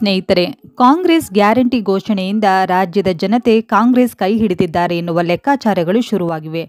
ಸ್ನೇಹಿತರೆ ಕಾಂಗ್ರೆಸ್ ಗ್ಯಾರಂಟಿ ಘೋಷಣೆಯಿಂದ ರಾಜ್ಯದ ಜನತೆ ಕಾಂಗ್ರೆಸ್ ಕೈ ಹಿಡಿದಿದ್ದಾರೆ ಎನ್ನುವ ಲೆಕ್ಕಾಚಾರಗಳು ಶುರುವಾಗಿವೆ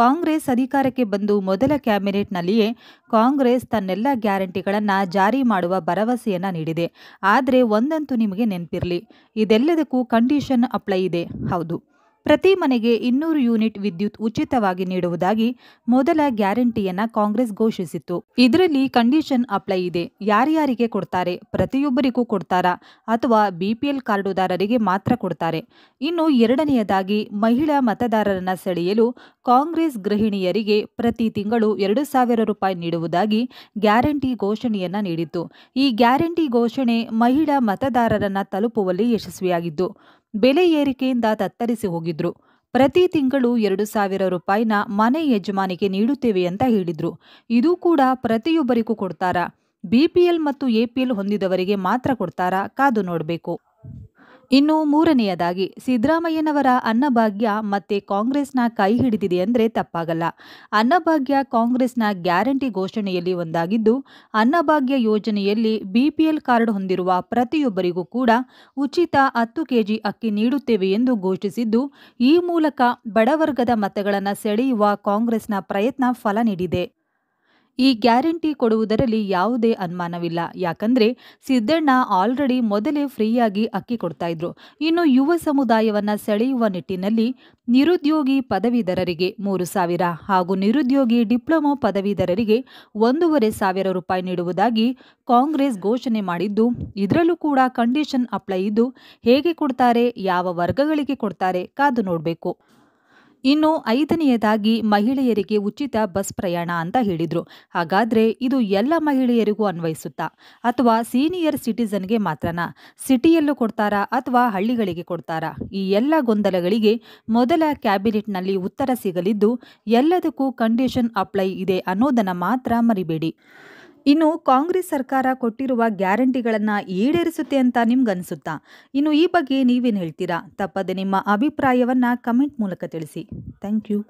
ಕಾಂಗ್ರೆಸ್ ಅಧಿಕಾರಕ್ಕೆ ಬಂದು ಮೊದಲ ಕ್ಯಾಬಿನೆಟ್ನಲ್ಲಿಯೇ ಕಾಂಗ್ರೆಸ್ ತನ್ನೆಲ್ಲ ಗ್ಯಾರಂಟಿಗಳನ್ನು ಜಾರಿ ಮಾಡುವ ಭರವಸೆಯನ್ನು ನೀಡಿದೆ ಆದರೆ ಒಂದಂತೂ ನಿಮಗೆ ನೆನಪಿರಲಿ ಇದೆಲ್ಲದಕ್ಕೂ ಕಂಡೀಷನ್ ಅಪ್ಲೈ ಇದೆ ಹೌದು ಪ್ರತಿ ಮನೆಗೆ ಇನ್ನೂರು ಯೂನಿಟ್ ವಿದ್ಯುತ್ ಉಚಿತವಾಗಿ ನೀಡುವುದಾಗಿ ಮೊದಲ ಗ್ಯಾರಂಟಿಯನ್ನ ಕಾಂಗ್ರೆಸ್ ಘೋಷಿಸಿತ್ತು ಇದರಲ್ಲಿ ಕಂಡೀಷನ್ ಅಪ್ಲೈ ಇದೆ ಯಾರ್ಯಾರಿಗೆ ಕೊಡ್ತಾರೆ ಪ್ರತಿಯೊಬ್ಬರಿಗೂ ಕೊಡ್ತಾರಾ ಅಥವಾ ಬಿಪಿಎಲ್ ಕಾರ್ಡುದಾರರಿಗೆ ಮಾತ್ರ ಕೊಡ್ತಾರೆ ಇನ್ನು ಎರಡನೆಯದಾಗಿ ಮಹಿಳಾ ಮತದಾರರನ್ನ ಸೆಳೆಯಲು ಕಾಂಗ್ರೆಸ್ ಗೃಹಿಣಿಯರಿಗೆ ಪ್ರತಿ ತಿಂಗಳು ಎರಡು ಸಾವಿರ ರೂಪಾಯಿ ನೀಡುವುದಾಗಿ ಗ್ಯಾರಂಟಿ ಘೋಷಣೆಯನ್ನ ನೀಡಿತ್ತು ಈ ಗ್ಯಾರಂಟಿ ಘೋಷಣೆ ಮಹಿಳಾ ಮತದಾರರನ್ನ ತಲುಪುವಲ್ಲಿ ಯಶಸ್ವಿಯಾಗಿದ್ದು ಬೆಲೆ ಏರಿಕೆಯಿಂದ ತತ್ತರಿಸಿ ಹೋಗಿದ್ರು ಪ್ರತಿ ತಿಂಗಳು ಎರಡು ಸಾವಿರ ರೂಪಾಯಿನ ಮನೆ ಯಜಮಾನಿಗೆ ನೀಡುತ್ತೇವೆ ಅಂತ ಹೇಳಿದ್ರು ಇದು ಕೂಡ ಪ್ರತಿಯೊಬ್ಬರಿಗೂ ಕೊಡ್ತಾರಾ ಬಿಪಿಎಲ್ ಮತ್ತು ಎಪಿಎಲ್ ಹೊಂದಿದವರಿಗೆ ಮಾತ್ರ ಕೊಡ್ತಾರಾ ಕಾದು ನೋಡಬೇಕು ಇನ್ನು ಮೂರನೆಯದಾಗಿ ಸಿದ್ದರಾಮಯ್ಯನವರ ಅನ್ನಭಾಗ್ಯ ಮತ್ತೆ ಕಾಂಗ್ರೆಸ್ನ ಕೈ ಹಿಡಿದಿದೆ ಅಂದರೆ ತಪ್ಪಾಗಲ್ಲ ಅನ್ನಭಾಗ್ಯ ಕಾಂಗ್ರೆಸ್ನ ಗ್ಯಾರಂಟಿ ಘೋಷಣೆಯಲ್ಲಿ ಒಂದಾಗಿದ್ದು ಅನ್ನಭಾಗ್ಯ ಯೋಜನೆಯಲ್ಲಿ ಬಿಪಿಎಲ್ ಕಾರ್ಡ್ ಹೊಂದಿರುವ ಪ್ರತಿಯೊಬ್ಬರಿಗೂ ಕೂಡ ಉಚಿತ ಹತ್ತು ಕೆಜಿ ಅಕ್ಕಿ ನೀಡುತ್ತೇವೆ ಎಂದು ಘೋಷಿಸಿದ್ದು ಈ ಮೂಲಕ ಬಡವರ್ಗದ ಮತಗಳನ್ನು ಸೆಳೆಯುವ ಕಾಂಗ್ರೆಸ್ನ ಪ್ರಯತ್ನ ಫಲ ನೀಡಿದೆ ಈ ಗ್ಯಾರಂಟಿ ಕೊಡುವುದರಲ್ಲಿ ಯಾವುದೇ ಅನುಮಾನವಿಲ್ಲ ಯಾಕಂದ್ರೆ ಸಿದ್ದಣ್ಣ ಆಲ್ರೆಡಿ ಮೊದಲೇ ಫ್ರೀಯಾಗಿ ಅಕ್ಕಿ ಕೊಡ್ತಾ ಇದ್ರು ಇನ್ನು ಯುವ ಸಮುದಾಯವನ್ನ ಸೆಳೆಯುವ ನಿಟ್ಟಿನಲ್ಲಿ ನಿರುದ್ಯೋಗಿ ಪದವೀಧರರಿಗೆ ಮೂರು ಸಾವಿರ ಹಾಗೂ ನಿರುದ್ಯೋಗಿ ಡಿಪ್ಲೊಮಾ ಪದವೀಧರರಿಗೆ ಒಂದೂವರೆ ಸಾವಿರ ರೂಪಾಯಿ ನೀಡುವುದಾಗಿ ಕಾಂಗ್ರೆಸ್ ಘೋಷಣೆ ಮಾಡಿದ್ದು ಇದರಲ್ಲೂ ಕೂಡ ಕಂಡೀಷನ್ ಅಪ್ಲೈ ಇದ್ದು ಹೇಗೆ ಕೊಡ್ತಾರೆ ಯಾವ ವರ್ಗಗಳಿಗೆ ಕೊಡ್ತಾರೆ ಕಾದು ನೋಡಬೇಕು ಇನ್ನು ಐದನೆಯದಾಗಿ ಮಹಿಳೆಯರಿಗೆ ಉಚಿತ ಬಸ್ ಪ್ರಯಾಣ ಅಂತ ಹೇಳಿದರು ಹಾಗಾದರೆ ಇದು ಎಲ್ಲ ಮಹಿಳೆಯರಿಗೂ ಅನ್ವಯಿಸುತ್ತಾ ಅಥವಾ ಸೀನಿಯರ್ ಸಿಟಿಸನ್ಗೆ ಮಾತ್ರನಾ ಸಿಟಿಯಲ್ಲೂ ಕೊಡ್ತಾರಾ ಅಥವಾ ಹಳ್ಳಿಗಳಿಗೆ ಕೊಡ್ತಾರಾ ಈ ಎಲ್ಲ ಗೊಂದಲಗಳಿಗೆ ಮೊದಲ ಕ್ಯಾಬಿನೆಟ್ನಲ್ಲಿ ಉತ್ತರ ಸಿಗಲಿದ್ದು ಎಲ್ಲದಕ್ಕೂ ಕಂಡೀಷನ್ ಅಪ್ಲೈ ಇದೆ ಅನ್ನೋದನ್ನು ಮಾತ್ರ ಮರಿಬೇಡಿ ಇನ್ನು ಕಾಂಗ್ರೆಸ್ ಸರ್ಕಾರ ಕೊಟ್ಟಿರುವ ಗ್ಯಾರಂಟಿಗಳನ್ನು ಈಡೇರಿಸುತ್ತೆ ಅಂತ ನಿಮ್ಗನ್ಸುತ್ತಾ ಇನ್ನು ಈ ಬಗ್ಗೆ ನೀವೇನು ಹೇಳ್ತೀರಾ ತಪ್ಪದೆ ನಿಮ್ಮ ಅಭಿಪ್ರಾಯವನ್ನು ಕಮೆಂಟ್ ಮೂಲಕ ತಿಳಿಸಿ ಥ್ಯಾಂಕ್ ಯು